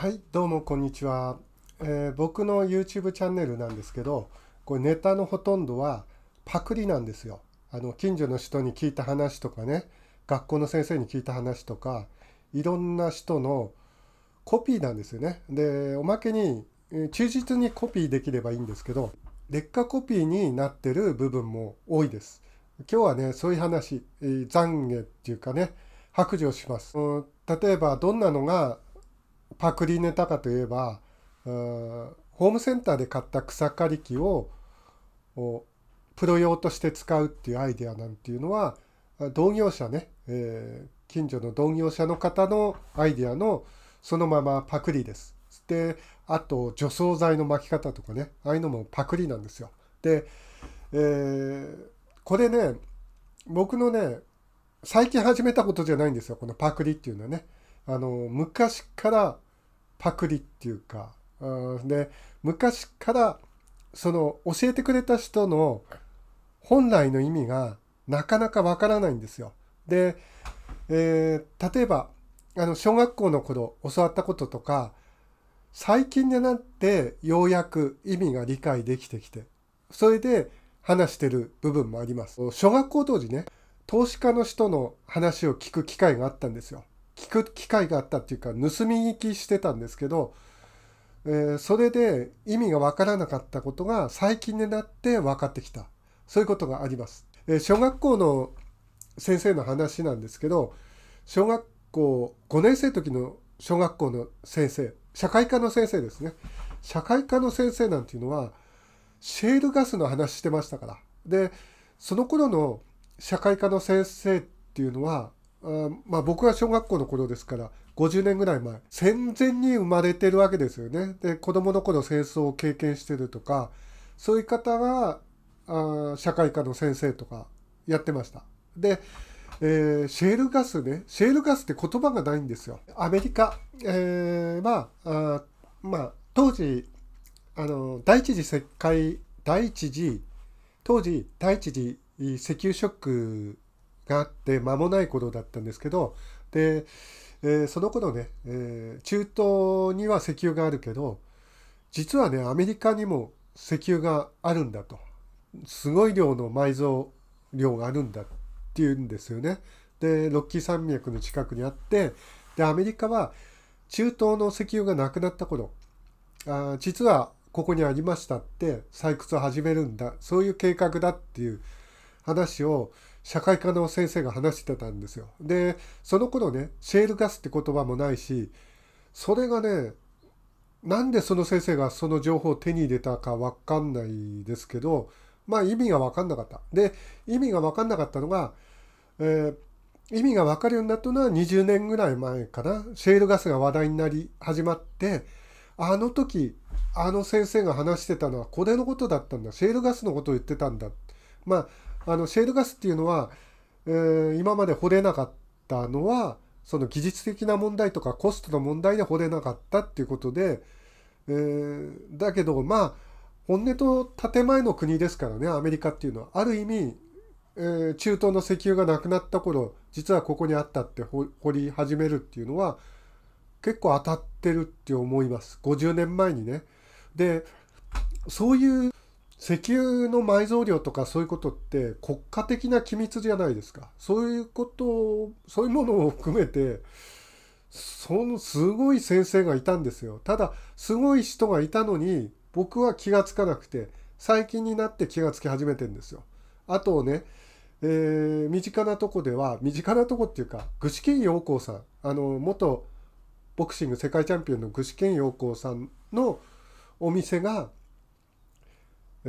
はいどうもこんにちは、えー、僕の YouTube チャンネルなんですけどこれネタのほとんどはパクリなんですよあの近所の人に聞いた話とかね学校の先生に聞いた話とかいろんな人のコピーなんですよねでおまけに忠実にコピーできればいいんですけど劣化コピーになってる部分も多いです今日はねそういう話懺悔っていうかね白状します、うん、例えばどんなのがパクリネタかといえばホームセンターで買った草刈り機をプロ用として使うっていうアイデアなんていうのは同業者ね、えー、近所の同業者の方のアイデアのそのままパクリです。であと除草剤の巻き方とかねああいうのもパクリなんですよ。で、えー、これね僕のね最近始めたことじゃないんですよこのパクリっていうのはね。あの昔からパクリっていうか、うん、で昔からその教えてくれた人の本来の意味がなかなかわからないんですよ。で、えー、例えばあの小学校の頃教わったこととか最近になってようやく意味が理解できてきてそれで話してる部分もあります。小学校当時ね投資家の人の話を聞く機会があったんですよ。聞く機会があったっていうか盗み聞きしてたんですけど、えー、それで意味が分からなかったことが最近になって分かってきたそういうことがあります。えー、小学校の先生の話なんですけど小学校5年生の時の小学校の先生社会科の先生ですね社会科の先生なんていうのはシェールガスの話してましたからでその頃の社会科の先生っていうのはあまあ、僕は小学校の頃ですから50年ぐらい前戦前に生まれてるわけですよねで子供の頃戦争を経験してるとかそういう方があ社会科の先生とかやってましたで、えー、シェールガスねシェールガスって言葉がないんですよアメリカ、えー、まあまあ当時あの第一次世界第一次当時第一次石油ショックがあって間もない頃だったんですけどで、えー、その頃ね、えー、中東には石油があるけど実はねアメリカにも石油があるんだとすごい量の埋蔵量があるんだっていうんですよね。でロッキー山脈の近くにあってでアメリカは中東の石油がなくなった頃あ実はここにありましたって採掘を始めるんだそういう計画だっていう話を、社会科の先生が話してたんですよ。で、その頃ね、シェールガスって言葉もないし、それがね、なんでその先生がその情報を手に入れたかわかんないですけど、まあ意味がわかんなかった。で、意味がわかんなかったのが、えー、意味がわかるようになったのは20年ぐらい前かな。シェールガスが話題になり始まって、あの時、あの先生が話してたのはこれのことだったんだ。シェールガスのことを言ってたんだ。まあ、あのシェールガスっていうのは、えー、今まで掘れなかったのはその技術的な問題とかコストの問題で掘れなかったっていうことで、えー、だけどまあ本音と建前の国ですからねアメリカっていうのはある意味、えー、中東の石油がなくなった頃実はここにあったって掘り始めるっていうのは結構当たってるって思います50年前にね。でそういう石油の埋蔵量とかそういうことって国家的な機密じゃないですかそういうことそういうものを含めてそのすごい先生がいたんですよただすごい人がいたのに僕は気が付かなくて最近になって気がつき始めてんですよあとね、えー、身近なとこでは身近なとこっていうか具志堅用高さんあの元ボクシング世界チャンピオンの具志堅用高さんのお店が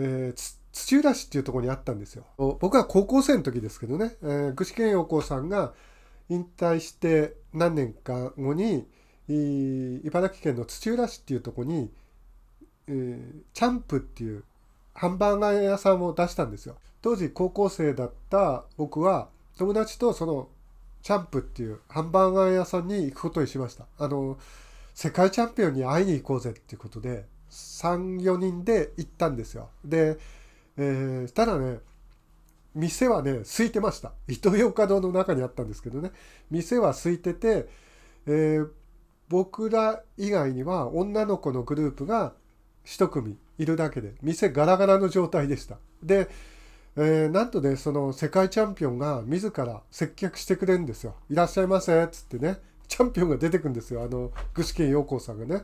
えー、土浦市っていうとこにあったんですよ。僕は高校生の時ですけどね、えー、具志堅用高さんが引退して何年か後に、茨城県の土浦市っていうとこに、えー、チャンプっていうハンバーガー屋さんを出したんですよ。当時高校生だった僕は友達とそのチャンプっていうハンバーガー屋さんに行くことにしました。あの、世界チャンピオンに会いに行こうぜっていうことで、34人で行ったんですよで、えー、ただね店はね空いてましたイトーヨーカ堂の中にあったんですけどね店は空いてて、えー、僕ら以外には女の子のグループが1組いるだけで店ガラガラの状態でしたで、えー、なんとねその世界チャンピオンが自ら接客してくれるんですよ「いらっしゃいませ」っつってねチャンピオンが出てくんですよあの具志堅陽光さんがね。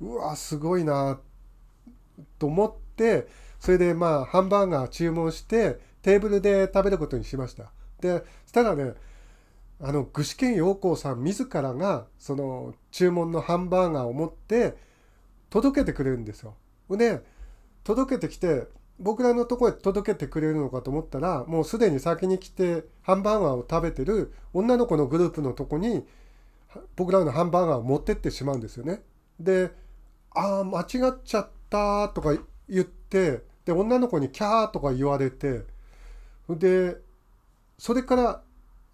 うわすごいなと思ってそれでまあハンバーガー注文してテーブルで食べることにしましたでしたらねあの具志堅陽光さん自らがその注文のハンバーガーを持って届けてくれるんですよ。で届けてきて僕らのところへ届けてくれるのかと思ったらもうすでに先に来てハンバーガーを食べてる女の子のグループのとこに僕らのハンバーガーを持ってってしまうんですよね。でああ、間違っちゃったとか言って、で、女の子にキャーとか言われて、で、それから、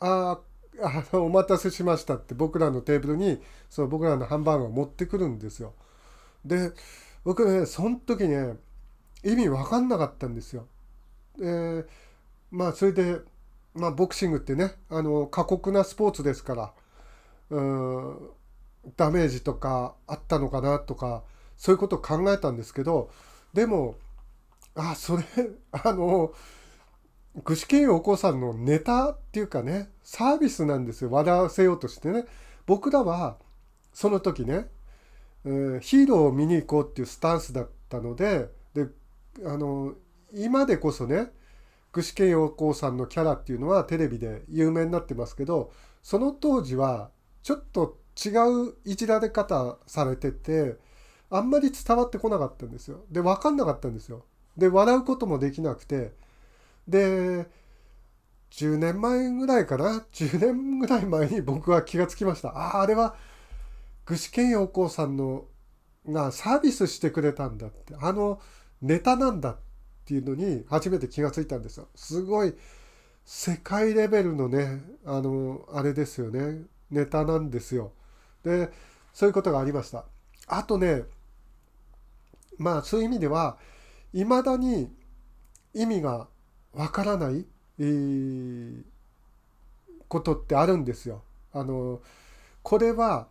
ああ、お待たせしましたって僕らのテーブルに、その僕らのハンバーガーを持ってくるんですよ。で、僕ね、その時ね、意味わかんなかったんですよ。で、まあ、それで、まあ、ボクシングってね、あの、過酷なスポーツですから、うん、ダメージとかあったのかなとかそういうことを考えたんですけどでもあそれ あの具志堅用子さんのネタっていうかねサービスなんですよ笑わせようとしてね僕らはその時ね、えー、ヒーローを見に行こうっていうスタンスだったのでであの今でこそね具志堅用子さんのキャラっていうのはテレビで有名になってますけどその当時はちょっと違ういじられ方されててあんまり伝わってこなかったんですよ。で分かんなかったんですよ。で笑うこともできなくてで10年前ぐらいかな10年ぐらい前に僕は気が付きましたあああれは具志堅用高さんのがサービスしてくれたんだってあのネタなんだっていうのに初めて気が付いたんですよすごい世界レベルのねあのあれですよねネタなんですよでそういうことがありましたあとねまあそういう意味ではいまだに意味がわからない、えー、ことってあるんですよ。あのこれは、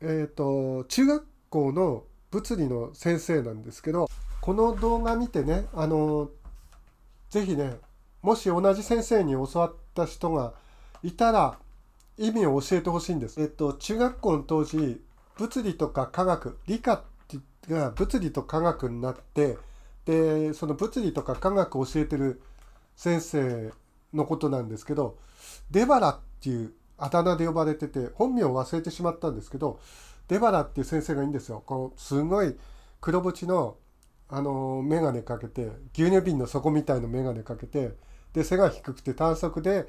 えーと、中学校の物理の先生なんですけどこの動画見てねあの是非ねもし同じ先生に教わった人がいたら意味を教えてほしいんです。えっと、中学校の当時物理とか科学理科が物理と科学になってでその物理とか科学を教えてる先生のことなんですけどデバラっていうあだ名で呼ばれてて本名を忘れてしまったんですけどデバラっていう先生がいいんですよ。こうすごい黒縁のあの眼鏡かけて牛乳瓶の底みたいな眼鏡かけてで背が低くて短足で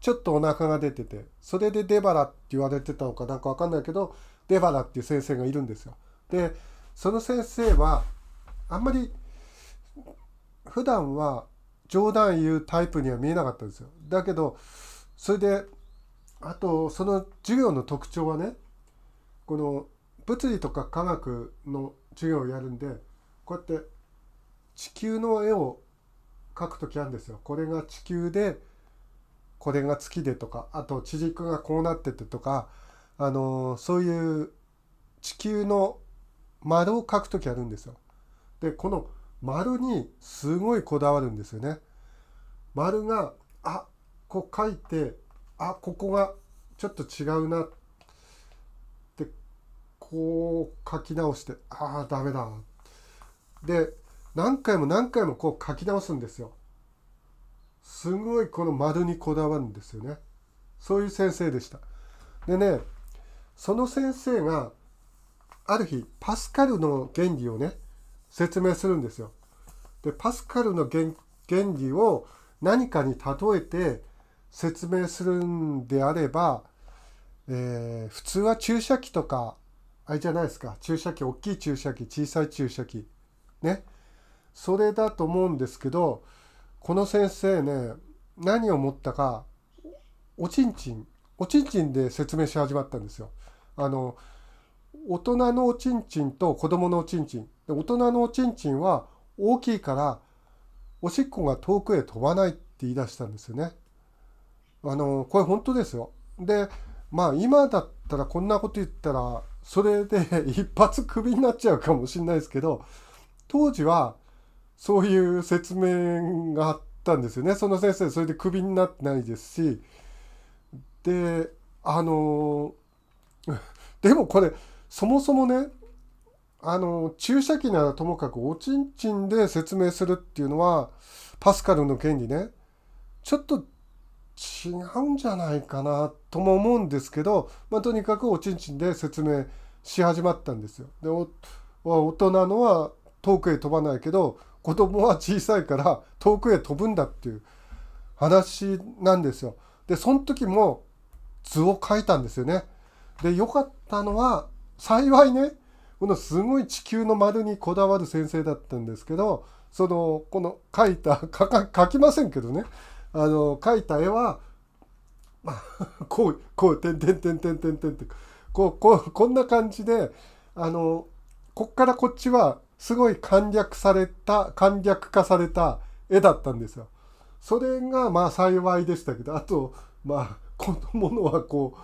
ちょっとお腹が出ててそれでデバラって言われてたのかなんか分かんないけどデバラっていう先生がいるんですよ。でその先生はあんまり普段は冗談言うタイプには見えなかったんですよ。だけどそれであとその授業の特徴はねこの物理とか科学の授業をやるんでこうやって地球の絵を描く時あるんですよ。これが地球でこれが月でとかあと地軸がこうなっててとか、あのそういう地球の丸を書く時あるんですよ。でこの丸にすごいこだわるんですよね。丸があこう書いてあここがちょっと違うなってこう書き直してああダメだ。で何回も何回もこう書き直すんですよ。すごいこの丸にこだわるんですよね。そういう先生でした。でねその先生がある日パスカルの原理をね説明するんですよ。でパスカルの原理を何かに例えて説明するんであれば、えー、普通は注射器とかあれじゃないですか注射器大きい注射器小さい注射器ねそれだと思うんですけどこの先生ね何を思ったかおちんちんおちんちんで説明し始まったんですよ。あの大人のおちんちんと子供のおちんちん。大人のおちんちんは大きいからおしっこが遠くへ飛ばないって言い出したんですよね。あのこれ本当ですよ。でまあ今だったらこんなこと言ったらそれで 一発クビになっちゃうかもしれないですけど当時はそういう説明があったんですよね。その先生それでクビになってないですしであの でもこれそもそもねあの注射器ならともかくおちんちんで説明するっていうのはパスカルの権利ねちょっと違うんじゃないかなとも思うんですけど、まあ、とにかくおちんちんで説明し始まったんですよ。で大人のは遠くへ飛ばないけど子供は小さいから遠くへ飛ぶんだっていう話なんですよ。でその時も図を描いたんですよね。で良かったのは幸いねこのすごい地球の丸にこだわる先生だったんですけどそのこの描いた描きませんけどねあの描いた絵は、まあ、こうこうてんてんてんてんてんてってこうこうこんな感じであのこっからこっちはすごい簡略された簡略化された絵だったんですよ。それがまあ幸いでしたけどあとまあこのものはこう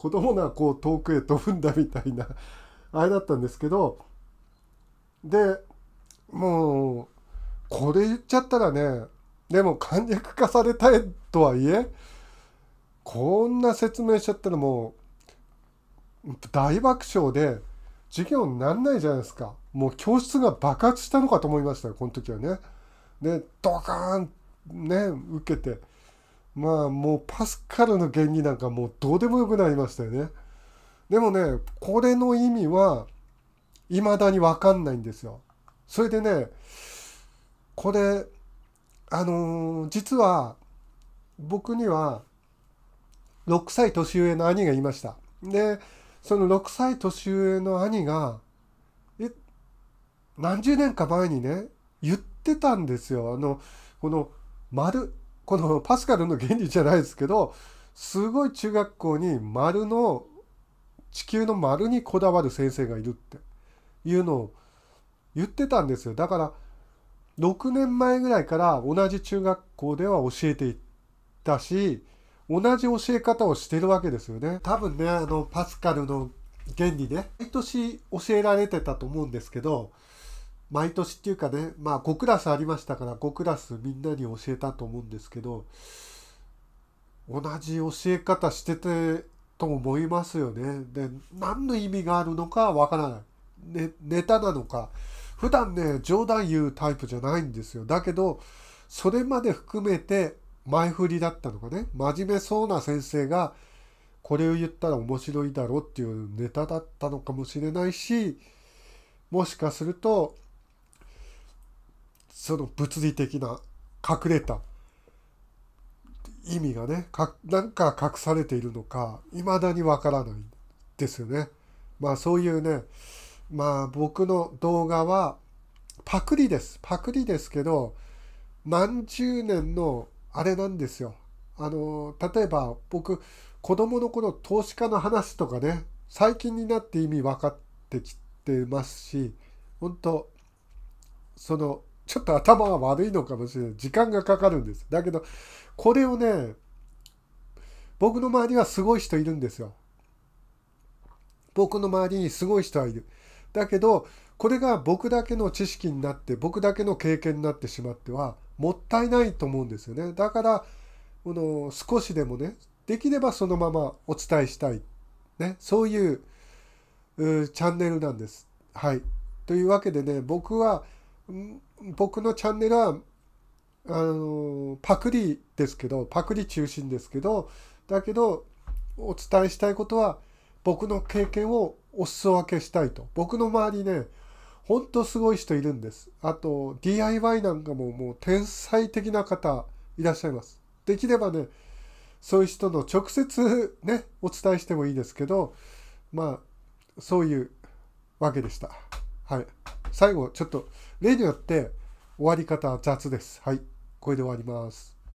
子供がこう遠くへ飛ぶんだみたいな あれだったんですけどでもうこれ言っちゃったらねでも簡略化されたいとはいえこんな説明しちゃったらもう大爆笑で授業になんないじゃないですかもう教室が爆発したのかと思いましたよこの時はね。でドカーンね受けてまあもうパスカルの原理なんかもうどうでもよくなりましたよね。でもね、これの意味は未だにわかんないんですよ。それでね、これ、あのー、実は僕には6歳年上の兄がいました。で、その6歳年上の兄が、え、何十年か前にね、言ってたんですよ。あの、この丸、このパスカルの原理じゃないですけどすごい中学校に丸の地球の丸にこだわる先生がいるっていうのを言ってたんですよだから6年前ぐらいから同じ中学校では教えていったし同じ教え方をしてるわけですよね多分ねあのパスカルの原理ね毎年教えられてたと思うんですけど毎年っていうかね、まあ5クラスありましたから5クラスみんなに教えたと思うんですけど、同じ教え方しててと思いますよね。で、何の意味があるのかわからない。ね、ネタなのか。普段ね、冗談言うタイプじゃないんですよ。だけど、それまで含めて前振りだったのかね。真面目そうな先生が、これを言ったら面白いだろうっていうネタだったのかもしれないし、もしかするとその物理的な隠れた意味がね何なんか隠されているのか未だにわからないですよね。まあそういうねまあ僕の動画はパクリですパクリですけど何十年のあれなんですよ。あの例えば僕子供の頃投資家の話とかね最近になって意味分かってきてますし本当そのちょっと頭が悪いのかもしれない。時間がかかるんです。だけど、これをね、僕の周りはすごい人いるんですよ。僕の周りにすごい人はいる。だけど、これが僕だけの知識になって、僕だけの経験になってしまっては、もったいないと思うんですよね。だから、この少しでもね、できればそのままお伝えしたい。ね、そういうチャンネルなんです。はい。というわけでね、僕は、僕のチャンネルはあのパクリですけどパクリ中心ですけどだけどお伝えしたいことは僕の経験をお裾分けしたいと僕の周りねほんとすごい人いるんですあと DIY なんかももう天才的な方いらっしゃいますできればねそういう人の直接ねお伝えしてもいいですけどまあそういうわけでしたはい最後ちょっと例によって終わり方雑です。はい。これで終わります。